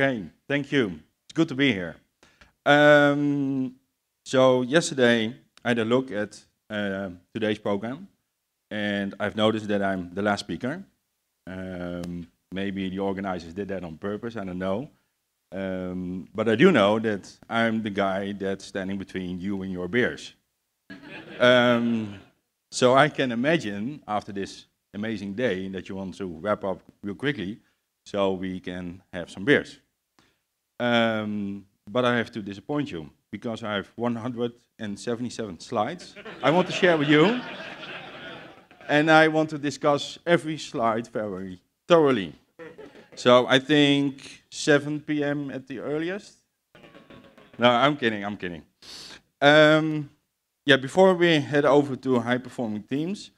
Okay, thank you. It's good to be here. Um, so yesterday I had a look at uh, today's program, and I've noticed that I'm the last speaker. Um, maybe the organizers did that on purpose, I don't know. Um, but I do know that I'm the guy that's standing between you and your beers. um, so I can imagine after this amazing day that you want to wrap up real quickly so we can have some beers. Um, but I have to disappoint you because I have 177 slides I want to share with you. And I want to discuss every slide very thoroughly. So I think 7 p.m. at the earliest. No, I'm kidding, I'm kidding. Um, yeah, before we head over to high performing teams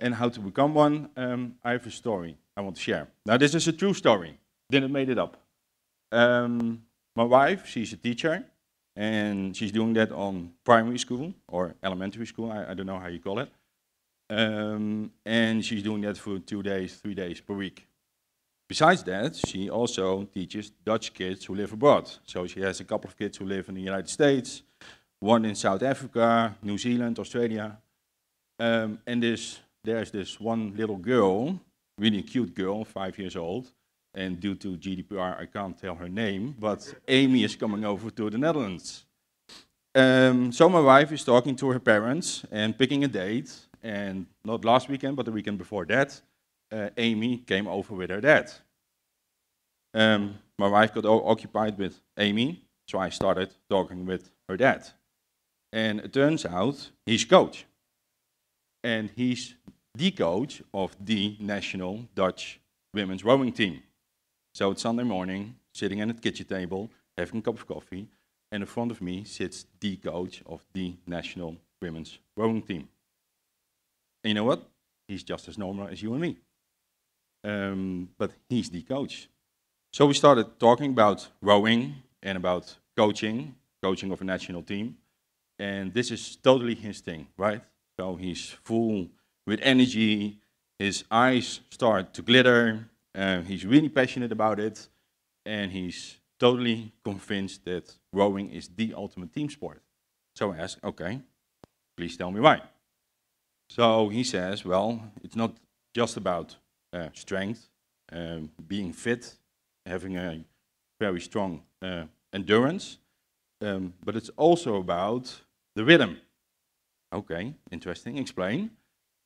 and how to become one, um, I have a story I want to share. Now, this is a true story, didn't make it up. Um, my wife, she's a teacher, and she's doing that on primary school or elementary school, I, I don't know how you call it. Um, and she's doing that for two days, three days per week. Besides that, she also teaches Dutch kids who live abroad. So she has a couple of kids who live in the United States, one in South Africa, New Zealand, Australia. Um, and this, there's this one little girl, really cute girl, five years old, and due to GDPR, I can't tell her name, but Amy is coming over to the Netherlands. Um, so my wife is talking to her parents and picking a date. And not last weekend, but the weekend before that, uh, Amy came over with her dad. Um, my wife got occupied with Amy, so I started talking with her dad. And it turns out he's coach. And he's the coach of the national Dutch women's rowing team. So it's Sunday morning, sitting at the kitchen table, having a cup of coffee, and in front of me sits the coach of the national women's rowing team. And you know what? He's just as normal as you and me. Um, but he's the coach. So we started talking about rowing and about coaching, coaching of a national team. And this is totally his thing, right? So he's full with energy, his eyes start to glitter, um, he's really passionate about it, and he's totally convinced that rowing is the ultimate team sport. So I ask, okay, please tell me why. So he says, well, it's not just about uh, strength, um, being fit, having a very strong uh, endurance, um, but it's also about the rhythm. Okay, interesting, explain.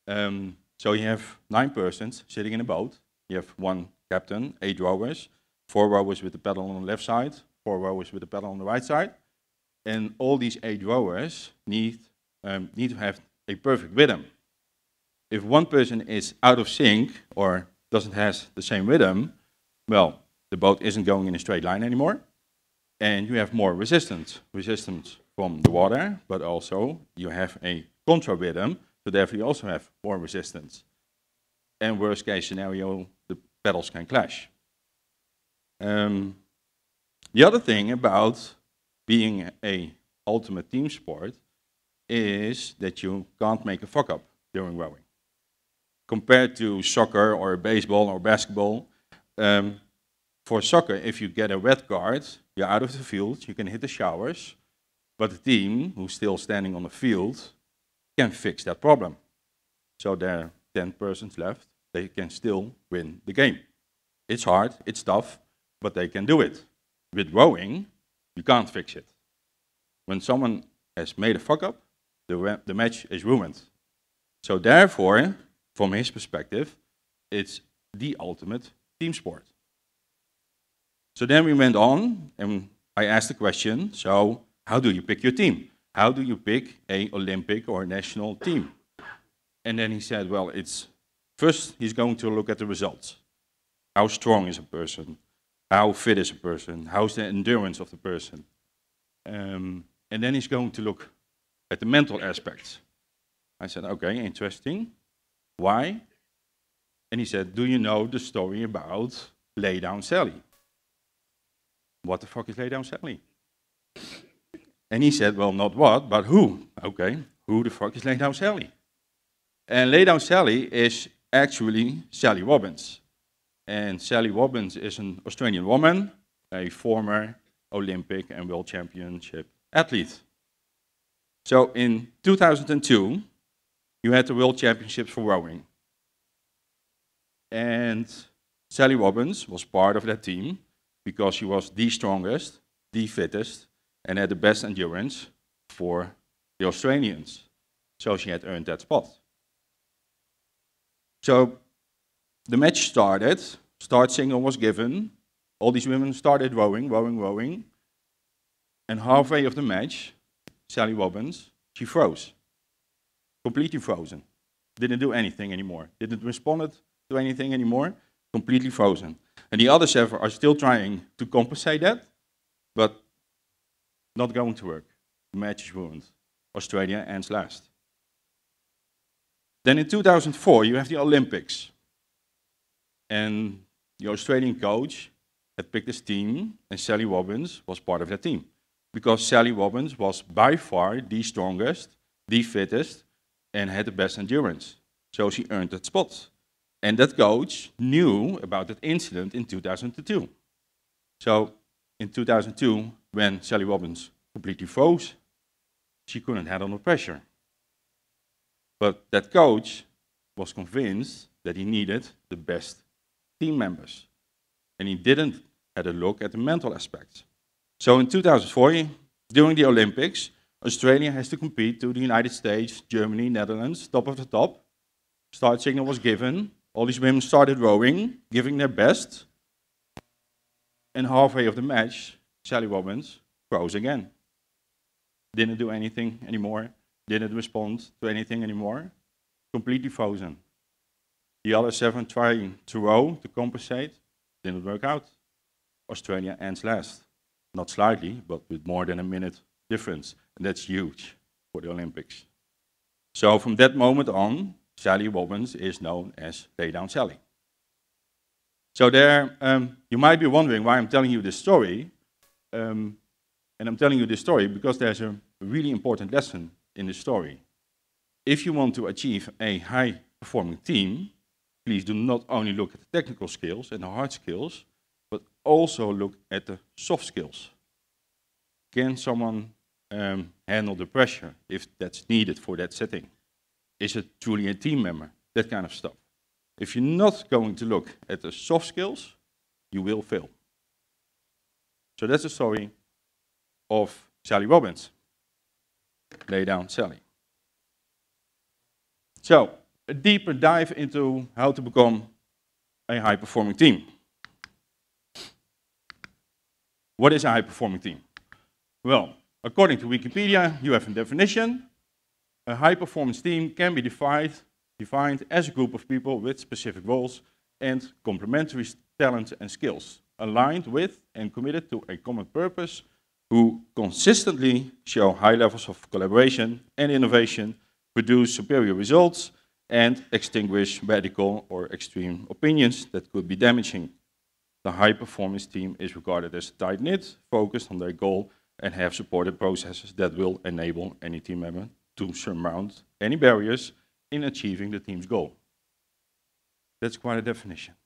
Um, so you have nine persons sitting in a boat, you have one captain, eight rowers, four rowers with the paddle on the left side, four rowers with the paddle on the right side, and all these eight rowers need um, need to have a perfect rhythm. If one person is out of sync or doesn't has the same rhythm, well, the boat isn't going in a straight line anymore, and you have more resistance, resistance from the water, but also you have a contra rhythm, so therefore you also have more resistance. And worst case scenario, the pedals can clash. Um, the other thing about being a ultimate team sport is that you can't make a fuck up during rowing. Compared to soccer or baseball or basketball, um, for soccer, if you get a red card, you're out of the field, you can hit the showers, but the team who's still standing on the field can fix that problem. So there are 10 persons left they can still win the game. It's hard, it's tough, but they can do it. With rowing, you can't fix it. When someone has made a fuck up, the, the match is ruined. So, therefore, from his perspective, it's the ultimate team sport. So then we went on, and I asked the question so, how do you pick your team? How do you pick a Olympic or a national team? And then he said, well, it's First, he's going to look at the results. How strong is a person? How fit is a person? How's the endurance of the person? Um, and then he's going to look at the mental aspects. I said, okay, interesting. Why? And he said, do you know the story about Lay Down Sally? What the fuck is Lay Down Sally? And he said, well, not what, but who. Okay, who the fuck is Lay Down Sally? And Lay Down Sally is actually Sally Robbins. And Sally Robbins is an Australian woman, a former Olympic and World Championship athlete. So in 2002, you had the World Championships for rowing. And Sally Robbins was part of that team because she was the strongest, the fittest, and had the best endurance for the Australians. So she had earned that spot. So the match started, start signal was given, all these women started rowing, rowing, rowing, and halfway of the match, Sally Robbins, she froze, completely frozen, didn't do anything anymore, didn't respond to anything anymore, completely frozen. And the other seven are still trying to compensate that, but not going to work. The match is ruined. Australia ends last. Then in 2004, you have the Olympics. And the Australian coach had picked his team, and Sally Robbins was part of that team. Because Sally Robbins was by far the strongest, the fittest, and had the best endurance. So she earned that spot. And that coach knew about that incident in 2002. So in 2002, when Sally Robbins completely froze, she couldn't handle the pressure. But that coach was convinced that he needed the best team members. And he didn't had a look at the mental aspects. So in 2004, during the Olympics, Australia has to compete to the United States, Germany, Netherlands, top of the top. Start signal was given. All these women started rowing, giving their best. And halfway of the match, Sally Robbins froze again. Didn't do anything anymore didn't respond to anything anymore, completely frozen. The other seven trying to row to compensate didn't work out. Australia ends last, not slightly, but with more than a minute difference. And that's huge for the Olympics. So from that moment on, Sally Robbins is known as Laydown Sally. So there, um, you might be wondering why I'm telling you this story. Um, and I'm telling you this story because there's a really important lesson in the story. If you want to achieve a high-performing team, please do not only look at the technical skills and the hard skills, but also look at the soft skills. Can someone um, handle the pressure if that's needed for that setting? Is it truly a team member? That kind of stuff. If you're not going to look at the soft skills, you will fail. So that's the story of Sally Robbins they don't sell it. So, a deeper dive into how to become a high-performing team. What is a high-performing team? Well, according to Wikipedia, you have a definition. A high-performance team can be defined, defined as a group of people with specific goals and complementary talents and skills, aligned with and committed to a common purpose who consistently show high levels of collaboration and innovation, produce superior results, and extinguish radical or extreme opinions that could be damaging. The high-performance team is regarded as tight-knit, focused on their goal, and have supported processes that will enable any team member to surmount any barriers in achieving the team's goal. That's quite a definition.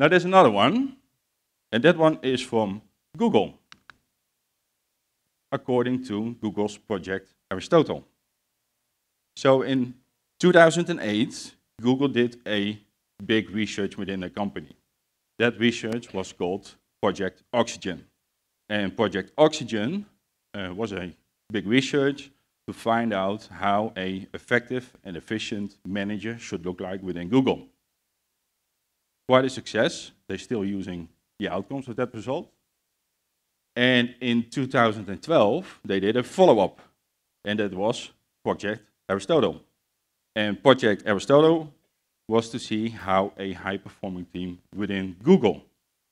Now there's another one, and that one is from Google according to Google's project Aristotle. So in 2008, Google did a big research within the company. That research was called Project Oxygen. And Project Oxygen uh, was a big research to find out how a effective and efficient manager should look like within Google. Quite a success. They're still using the outcomes of that result. And in 2012, they did a follow-up, and that was Project Aristotle. And Project Aristotle was to see how a high-performing team within Google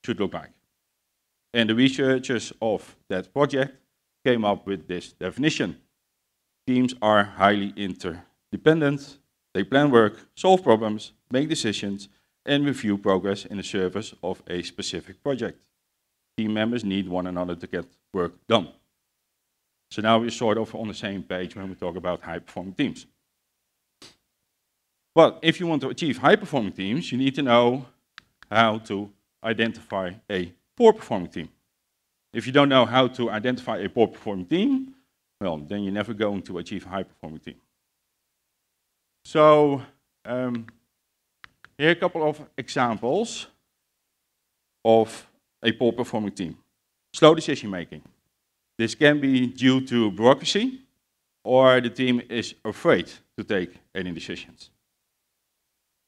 should look like. And the researchers of that project came up with this definition. Teams are highly interdependent. They plan work, solve problems, make decisions, and review progress in the service of a specific project team members need one another to get work done. So now we're sort of on the same page when we talk about high-performing teams. But if you want to achieve high-performing teams, you need to know how to identify a poor-performing team. If you don't know how to identify a poor-performing team, well, then you're never going to achieve a high-performing team. So um, here are a couple of examples of a poor performing team. Slow decision making. This can be due to bureaucracy or the team is afraid to take any decisions.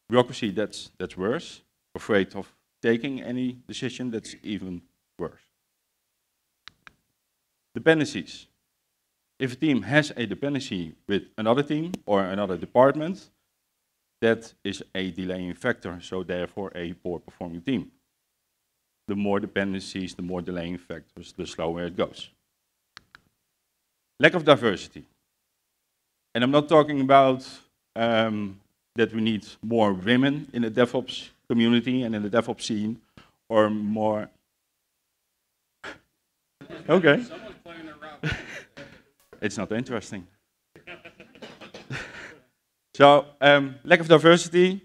Bureaucracy, that's, that's worse. Afraid of taking any decision, that's even worse. Dependencies. If a team has a dependency with another team or another department, that is a delaying factor, so therefore a poor performing team the more dependencies, the more delaying factors, the slower it goes. Lack of diversity. And I'm not talking about um, that we need more women in the DevOps community and in the DevOps scene, or more. okay. it's not interesting. so, um, lack of diversity.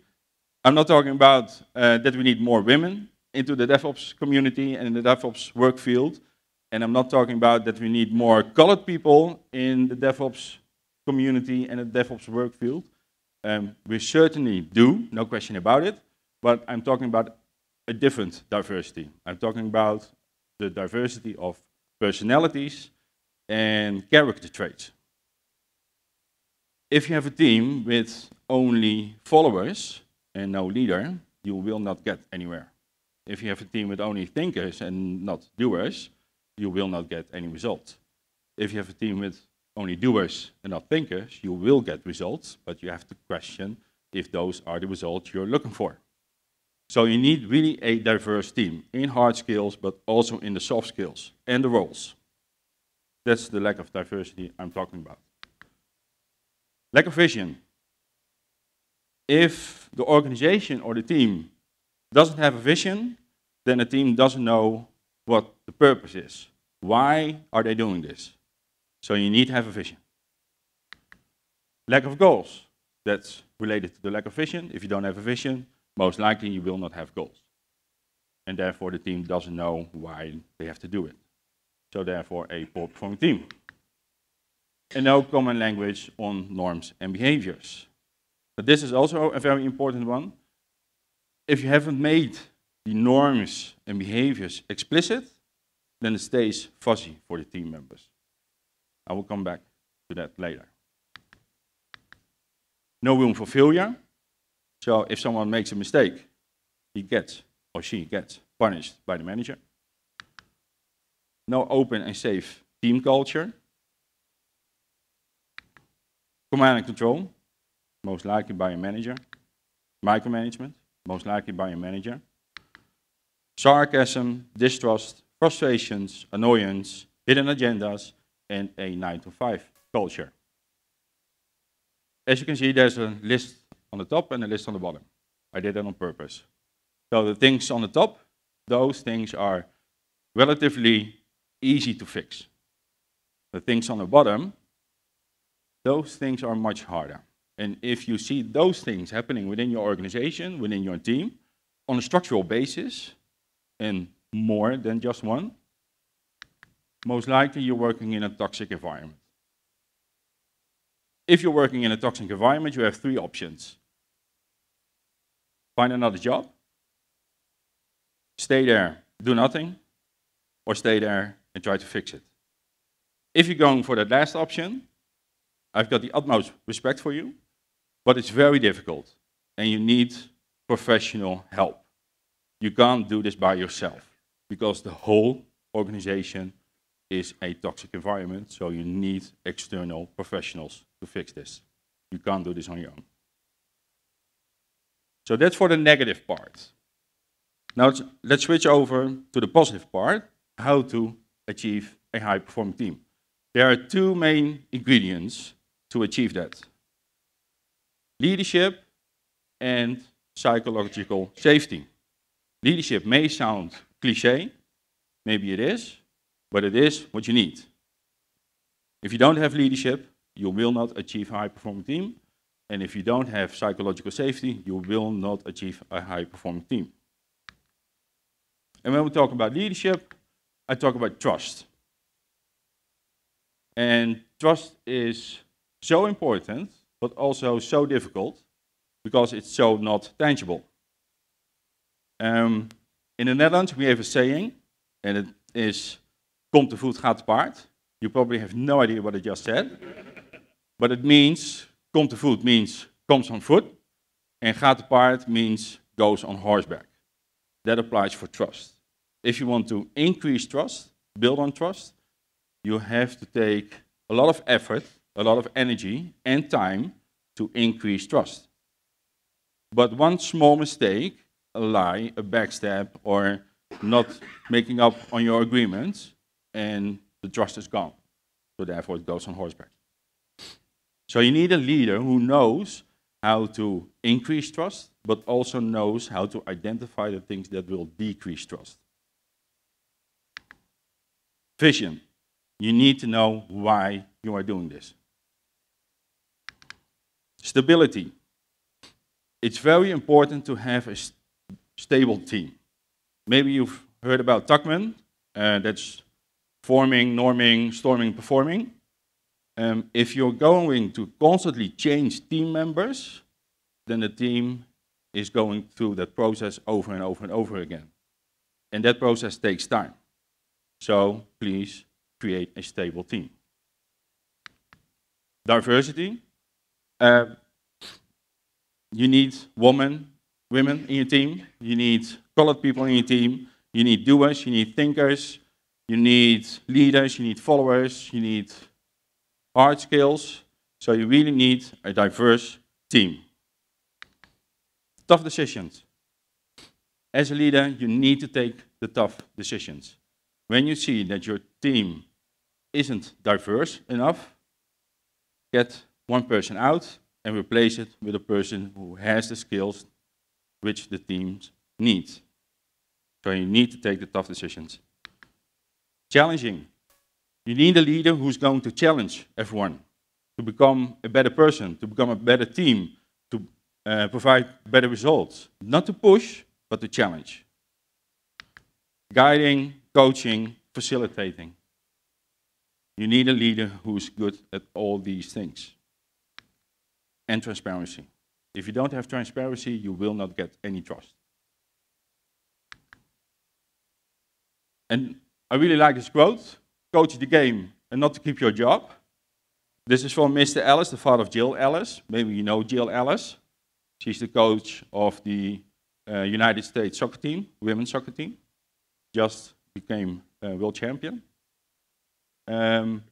I'm not talking about uh, that we need more women into the DevOps community and in the DevOps work field. And I'm not talking about that we need more colored people in the DevOps community and the DevOps work field. Um, we certainly do, no question about it. But I'm talking about a different diversity. I'm talking about the diversity of personalities and character traits. If you have a team with only followers and no leader, you will not get anywhere. If you have a team with only thinkers and not doers, you will not get any results. If you have a team with only doers and not thinkers, you will get results, but you have to question if those are the results you're looking for. So you need really a diverse team in hard skills, but also in the soft skills and the roles. That's the lack of diversity I'm talking about. Lack of vision. If the organization or the team doesn't have a vision, then the team doesn't know what the purpose is. Why are they doing this? So you need to have a vision. Lack of goals. That's related to the lack of vision. If you don't have a vision, most likely you will not have goals. And therefore the team doesn't know why they have to do it. So therefore a poor performing team. And no common language on norms and behaviors. But this is also a very important one if you haven't made the norms and behaviors explicit, then it stays fuzzy for the team members. I will come back to that later. No room for failure. So if someone makes a mistake, he gets or she gets punished by the manager. No open and safe team culture. Command and control, most likely by a manager. Micromanagement most likely by your manager. Sarcasm, distrust, frustrations, annoyance, hidden agendas, and a 9 to 5 culture. As you can see, there's a list on the top and a list on the bottom. I did that on purpose. So the things on the top, those things are relatively easy to fix. The things on the bottom, those things are much harder. And if you see those things happening within your organization, within your team, on a structural basis, and more than just one, most likely you're working in a toxic environment. If you're working in a toxic environment, you have three options. Find another job, stay there, do nothing, or stay there and try to fix it. If you're going for that last option, I've got the utmost respect for you. But it's very difficult, and you need professional help. You can't do this by yourself because the whole organization is a toxic environment, so you need external professionals to fix this. You can't do this on your own. So that's for the negative part. Now let's switch over to the positive part, how to achieve a high performing team. There are two main ingredients to achieve that leadership and psychological safety. Leadership may sound cliche, maybe it is, but it is what you need. If you don't have leadership, you will not achieve a high performing team. And if you don't have psychological safety, you will not achieve a high performing team. And when we talk about leadership, I talk about trust. And trust is so important but also so difficult because it's so not tangible. Um, in the Netherlands, we have a saying, and it is, komt de voet, gaat het paard. You probably have no idea what I just said. but it means, komt de voet means comes on foot, and gaat het paard means goes on horseback. That applies for trust. If you want to increase trust, build on trust, you have to take a lot of effort a lot of energy and time to increase trust. But one small mistake, a lie, a backstab, or not making up on your agreements, and the trust is gone. So therefore it goes on horseback. So you need a leader who knows how to increase trust, but also knows how to identify the things that will decrease trust. Vision. You need to know why you are doing this. Stability. It's very important to have a st stable team. Maybe you've heard about Tuckman. Uh, that's forming, norming, storming, performing. Um, if you're going to constantly change team members, then the team is going through that process over and over and over again. And that process takes time. So please create a stable team. Diversity. Um, you need women, women in your team. You need colored people in your team. You need doers. You need thinkers. You need leaders. You need followers. You need hard skills. So you really need a diverse team. Tough decisions. As a leader, you need to take the tough decisions. When you see that your team isn't diverse enough, get one person out and replace it with a person who has the skills which the teams need. So you need to take the tough decisions. Challenging. You need a leader who's going to challenge everyone to become a better person, to become a better team, to uh, provide better results. Not to push, but to challenge. Guiding, coaching, facilitating. You need a leader who's good at all these things and transparency. If you don't have transparency, you will not get any trust. And I really like this quote, coach the game and not to keep your job. This is from Mr. Ellis, the father of Jill Ellis. Maybe you know Jill Ellis. She's the coach of the uh, United States soccer team, women's soccer team. Just became world champion. Um,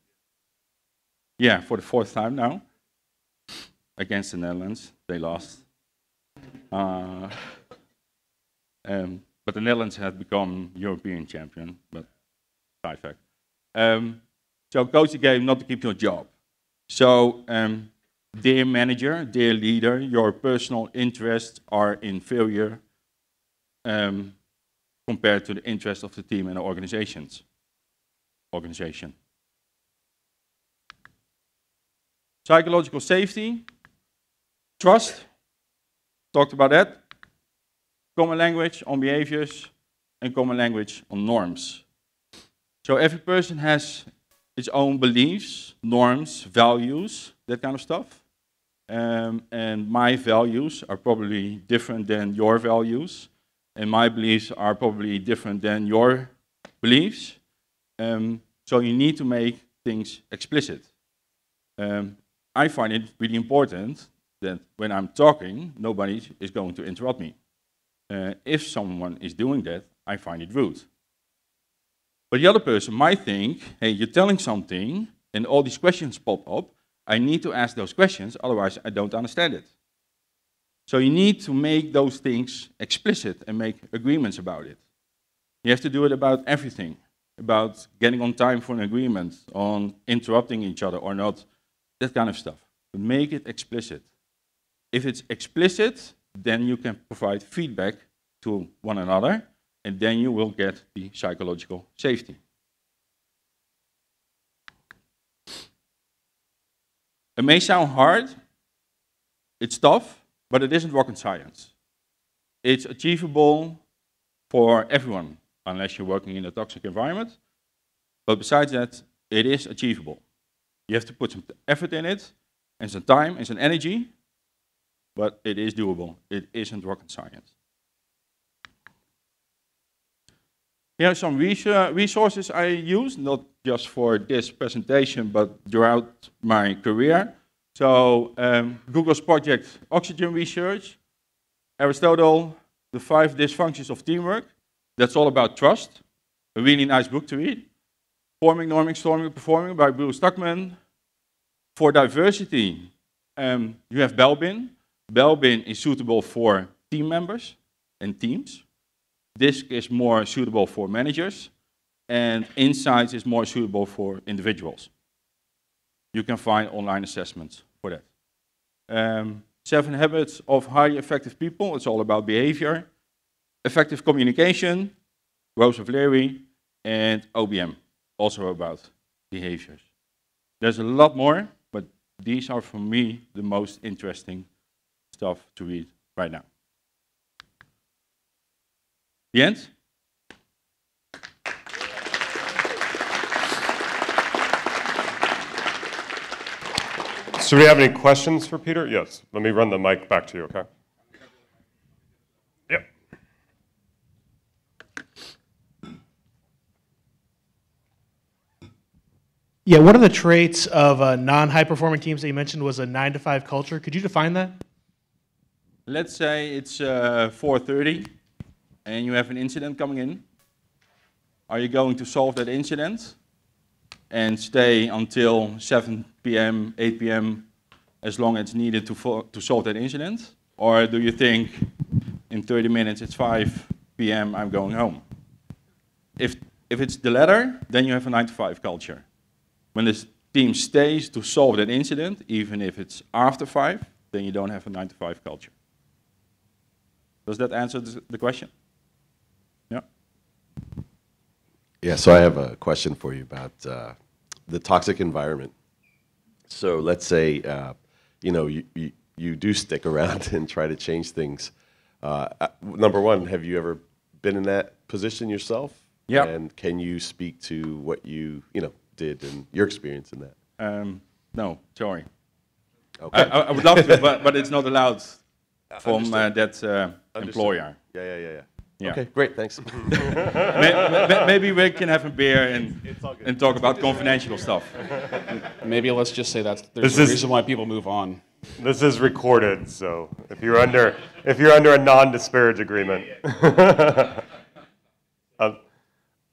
yeah, for the fourth time now against the Netherlands. They lost. Uh, um, but the Netherlands had become European champion, but side fact. Um, so coach the game not to keep your job. So um, dear manager, dear leader, your personal interests are inferior um, compared to the interests of the team and the organizations. Organization. Psychological safety, Trust, talked about that. Common language on behaviors and common language on norms. So every person has its own beliefs, norms, values, that kind of stuff. Um, and my values are probably different than your values, and my beliefs are probably different than your beliefs. Um, so you need to make things explicit. Um, I find it really important that when I'm talking, nobody is going to interrupt me. Uh, if someone is doing that, I find it rude. But the other person might think, hey, you're telling something, and all these questions pop up. I need to ask those questions, otherwise I don't understand it. So you need to make those things explicit and make agreements about it. You have to do it about everything, about getting on time for an agreement, on interrupting each other or not, that kind of stuff. But make it explicit. If it's explicit, then you can provide feedback to one another, and then you will get the psychological safety. It may sound hard, it's tough, but it isn't rocket science. It's achievable for everyone, unless you're working in a toxic environment. But besides that, it is achievable. You have to put some effort in it, and some time, and some energy, but it is doable. It isn't rocket science. Here are some resources I use, not just for this presentation, but throughout my career. So um, Google's project Oxygen Research, Aristotle, The Five Dysfunctions of Teamwork. That's all about trust. A really nice book to read. Forming, Norming, Storming, Performing by Bruce Tuckman. For diversity, um, you have Belbin, Belbin is suitable for team members and teams. Disk is more suitable for managers. And Insights is more suitable for individuals. You can find online assessments for that. Um, seven Habits of Highly Effective People. It's all about behavior. Effective Communication, Rose of Leary, and OBM, also about behaviors. There's a lot more, but these are for me the most interesting stuff to read right now. The end? So, do we have any questions for Peter? Yes. Let me run the mic back to you, okay? Yep. Yeah, one of the traits of uh, non high performing teams that you mentioned was a nine to five culture. Could you define that? Let's say it's uh, 4.30 and you have an incident coming in. Are you going to solve that incident and stay until 7 p.m., 8 p.m., as long as needed to, to solve that incident? Or do you think in 30 minutes it's 5 p.m., I'm going home? If, if it's the latter, then you have a 9 to 5 culture. When the team stays to solve that incident, even if it's after 5, then you don't have a 9 to 5 culture. Does that answer the question? Yeah. Yeah, so I have a question for you about uh, the toxic environment. So let's say, uh, you know, you, you, you, do stick around and try to change things. Uh, uh, number one, have you ever been in that position yourself? Yeah. And can you speak to what you, you know, did and your experience in that? Um, no, sorry. Okay. I, I, would love to, but, but it's not allowed from that uh, employer. Yeah, yeah, yeah, yeah. Yeah. Okay, great, thanks. maybe we can have a beer and, and talk about confidential stuff. Maybe let's just say that there's this a reason why people move on. This is recorded, so if you're under if you're under a non-disparage agreement. uh,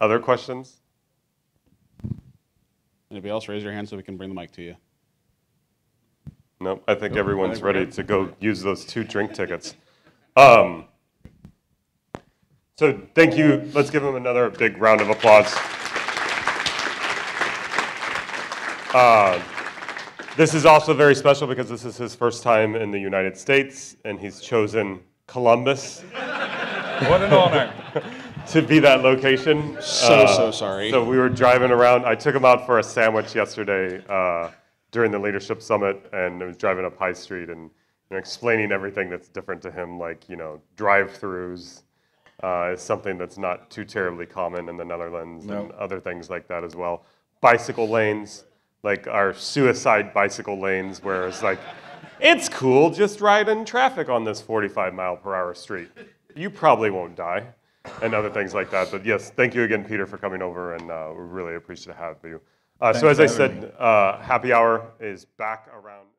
other questions? Anybody else raise your hand so we can bring the mic to you. No, I think everyone's ready to go use those two drink tickets. Um, so thank you. Let's give them another big round of applause. Uh, this is also very special because this is his first time in the United States, and he's chosen Columbus. What an honor. to be that location. So, uh, so sorry. So we were driving around. I took him out for a sandwich yesterday. Uh, during the leadership summit, and I was driving up High Street and you know, explaining everything that's different to him, like you know, drive-throughs uh, is something that's not too terribly common in the Netherlands, no. and other things like that as well. Bicycle lanes, like our suicide bicycle lanes, where it's like, it's cool, just ride in traffic on this 45 mile per hour street. You probably won't die and other things like that. But yes, thank you again, Peter, for coming over, and uh, we really appreciate to have you. Uh, so as I said, uh, happy hour is back around.